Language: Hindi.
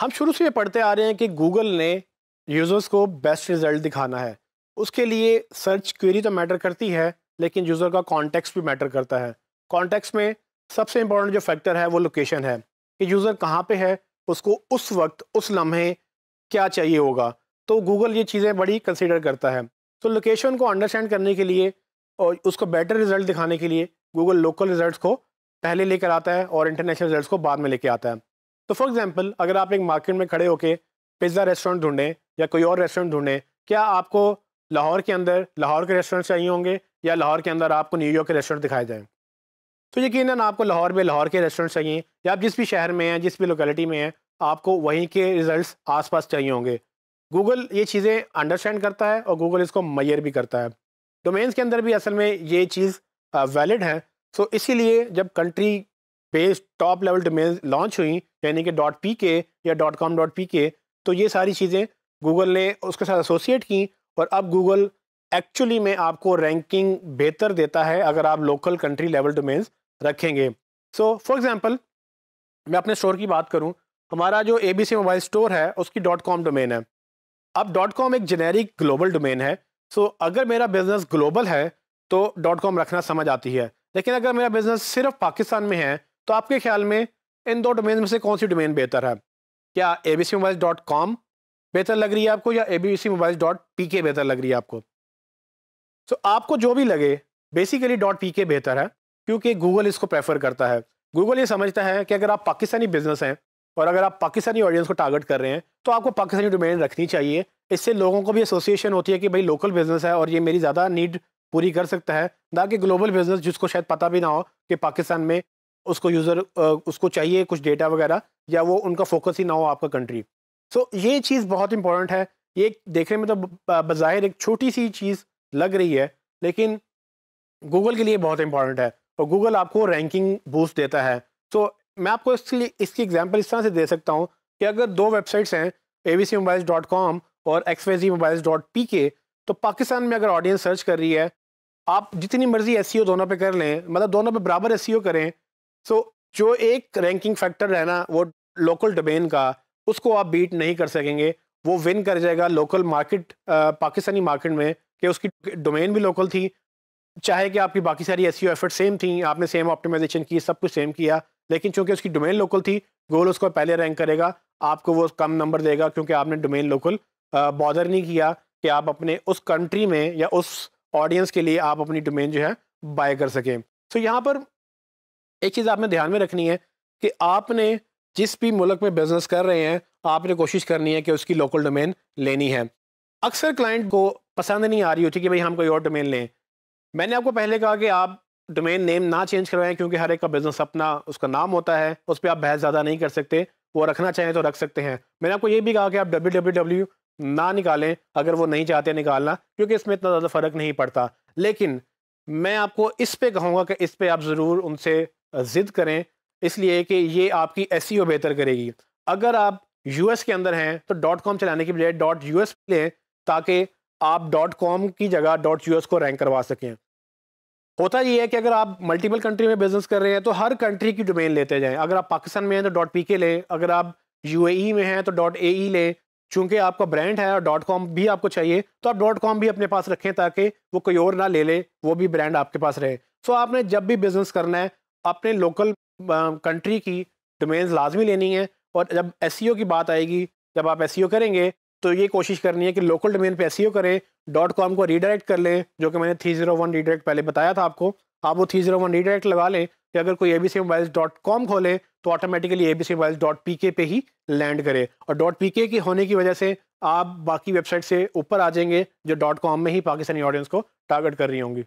हम शुरू से ये पढ़ते आ रहे हैं कि गूगल ने यूज़र्स को बेस्ट रिजल्ट दिखाना है उसके लिए सर्च क्वेरी तो मैटर करती है लेकिन यूज़र का कॉन्टेक्स्ट भी मैटर करता है कॉन्टेक्स्ट में सबसे इम्पोर्टेंट जो फैक्टर है वो लोकेशन है कि यूज़र कहाँ पे है उसको उस वक्त उस लम्हे क्या चाहिए होगा तो गूगल ये चीज़ें बड़ी कंसिडर करता है तो लोकेशन को अंडरस्टैंड करने के लिए और उसको बेटर रिजल्ट दिखाने के लिए गूगल लोकल रिजल्ट्स को पहले लेकर आता है और इंटरनेशनल रिजल्ट्स को बाद में लेकर आता है तो फॉर एग्जाम्पल अगर आप एक मार्केट में खड़े होकर पिज़्ज़ा रेस्टोरेंट ढूंढें या कोई और रेस्टोरेंट ढूंढें क्या आपको लाहौर के अंदर लाहौर के रेस्टोरेंट चाहिए होंगे या लाहौर के अंदर आपको न्यूयॉर्क के रेस्टोरेंट दिखाए जाएँ तो यकीन आपको लाहौर में लाहौर के रेस्टोरेंट चाहिए या आप जिस भी शहर में हैं जिस भी लोकेलिटी में हैं आपको वहीं के रिजल्ट्स आसपास चाहिए होंगे गूगल ये चीज़ें अंडरस्टैंड करता है और गूगल इसको मैयर भी करता है डोमेन्स के अंदर भी असल में ये चीज़ वैलिड है सो इसीलिए जब country page top level domain launch हुई यानी कि डॉट पी के या dot com dot P K तो ये सारी चीज़ें गूगल ने उसके साथ एसोसिएट की और अब गूगल एक्चुअली में आपको रैंकिंग बेहतर देता है अगर आप लोकल कंट्री लेवल डोमेन्स रखेंगे सो फॉर एग्ज़ाम्पल मैं अपने स्टोर की बात करूँ हमारा जो A B C mobile store है उसकी डॉट कॉम डोमेन है अब डॉट कॉम एक जेनेरिक ग्लोबल डोमेन है सो so, अगर मेरा बिज़नेस ग्लोबल है तो डॉट कॉम रखना समझ आती है लेकिन अगर मेरा बिज़नेस सिर्फ पाकिस्तान में है तो आपके ख्याल में इन दो डोमेन में से कौन सी डोमेन बेहतर है क्या A B C mobile dot com बेहतर लग रही है आपको या A B C mobile dot P K बेहतर लग रही है आपको सो so, आपको जो भी लगे बेसिकली डॉट पी के बेहतर है क्योंकि गूगल इसको प्रेफर करता है गूगल ये समझता है कि अगर आप पाकिस्तानी बिजनेस हैं और अगर आप पाकिस्तानी ऑडियंस को टारगेट कर रहे हैं तो आपको पाकिस्तानी डोमेन रखनी चाहिए इससे लोगों को भी एसोसिएशन होती है कि भाई लोकल बिजनेस है और ये मेरी ज़्यादा नीड पूरी कर सकता है ना कि ग्लोबल बिजनेस जिसको शायद पता भी ना हो कि पाकिस्तान में उसको यूज़र उसको चाहिए कुछ डेटा वगैरह या वो उनका फोकस ही ना हो आपका कंट्री सो so, ये चीज़ बहुत इंपॉर्टेंट है ये देखने में तो बाहिर एक छोटी सी चीज़ लग रही है लेकिन गूगल के लिए बहुत इंपॉर्टेंट है और गूगल आपको रैंकिंग बूस्ट देता है सो so, मैं आपको इसके लिए इसकी एग्जाम्पल इस तरह से दे सकता हूँ कि अगर दो वेबसाइट्स हैं A B C mobiles dot com और X G mobiles dot P K तो पाकिस्तान में अगर ऑडियंस सर्च कर रही है आप जितनी मर्जी एस सी ओ दोनों पे कर लें मतलब दोनों पे बराबर एस सी ओ करें सो so, जो एक रैंकिंग फैक्टर है ना वो लोकल डोमेन का उसको आप बीट नहीं कर सकेंगे वो विन कर जाएगा लोकल मार्केट पाकिस्तानी मार्केट में कि उसकी डोमेन भी लोकल थी चाहे कि आपकी बाकी सारी एस एफर्ट सेम थी आपने सेम ऑप्टिमाइजेशन की सब कुछ सेम किया लेकिन चूंकि उसकी डोमेन लोकल थी गूगल उसको पहले रैंक करेगा आपको वो कम नंबर देगा क्योंकि आपने डोमेन लोकल बॉदर नहीं किया कि आप अपने उस कंट्री में या उस ऑडियंस के लिए आप अपनी डोमेन जो है बाय कर सकें सो so, यहाँ पर एक चीज़ आपने ध्यान में रखनी है कि आपने जिस भी मुल्क में बिज़नेस कर रहे हैं आपने कोशिश करनी है कि उसकी लोकल डोमेन लेनी है अक्सर क्लाइंट को पसंद नहीं आ रही होती कि भाई हम कोई और डोमेन लें मैंने आपको पहले कहा कि आप डोमेन नेम ना चेंज करवाएं क्योंकि हर एक का बिज़नेस अपना उसका नाम होता है उस पर आप बहस ज़्यादा नहीं कर सकते वो रखना चाहें तो रख सकते हैं मैंने आपको ये भी कहा कि आप डब्ल्यू ना निकालें अगर वो नहीं चाहते निकालना क्योंकि इसमें इतना ज़्यादा फ़र्क नहीं पड़ता लेकिन मैं आपको इस पर कहूँगा कि इस पर आप ज़रूर उनसे ज़िद करें इसलिए कि ये आपकी एस e बेहतर करेगी अगर आप यू के अंदर हैं तो डॉट कॉम चलाने की बजाय डॉट यू एस लें ताकि आप डॉट कॉम की जगह डॉट यू एस को रैंक करवा सकें होता ये है कि अगर आप मल्टीपल कंट्री में बिजनेस कर रहे हैं तो हर कंट्री की डोमेन लेते जाएं अगर आप पाकिस्तान में हैं तो डॉट पी के लें अगर आप यू ए e में हैं तो डॉट ए ई e लें चूँकि आपका ब्रांड है और डॉट कॉम भी आपको चाहिए तो आप डॉट कॉम भी अपने पास रखें ताकि वो कोई और ना ले लें वो भी ब्रांड आपके पास रहे सो तो आपने जब भी बिज़नेस करना है अपने लोकल कंट्री की डोमेन्स लाजमी लेनी है और जब एस e की बात आएगी जब आप एस e करेंगे तो ये कोशिश करनी है कि लोकल डोमेन पे एस e करें डॉट कॉम को रीडायरेक्ट कर लें जो कि मैंने थ्री जीरो वन रीडायरेक्ट पहले बताया था आपको आप वो थ्री जीरो वन रीडायरेक्ट लगा लें कि अगर कोई A B C mobiles dot com खोलें तो automatically A B C mobiles dot P K पे ही लैंड करे और डॉट पी के की होने की वजह से आप बाकी वेबसाइट से ऊपर आ जाएंगे जो डॉट कॉम में ही पाकिस्तानी ऑडियंस को टारगेट कर रही होंगी